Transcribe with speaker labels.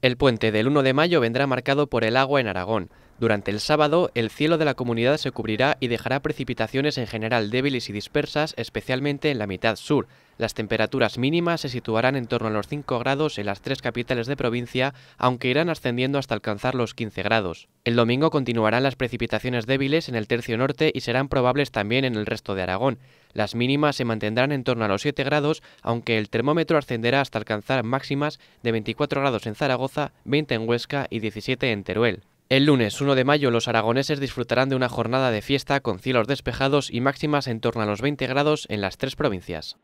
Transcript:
Speaker 1: El puente del 1 de mayo vendrá marcado por el agua en Aragón. Durante el sábado, el cielo de la comunidad se cubrirá y dejará precipitaciones en general débiles y dispersas, especialmente en la mitad sur. Las temperaturas mínimas se situarán en torno a los 5 grados en las tres capitales de provincia, aunque irán ascendiendo hasta alcanzar los 15 grados. El domingo continuarán las precipitaciones débiles en el tercio norte y serán probables también en el resto de Aragón. Las mínimas se mantendrán en torno a los 7 grados, aunque el termómetro ascenderá hasta alcanzar máximas de 24 grados en Zaragoza, 20 en Huesca y 17 en Teruel. El lunes 1 de mayo los aragoneses disfrutarán de una jornada de fiesta con cielos despejados y máximas en torno a los 20 grados en las tres provincias.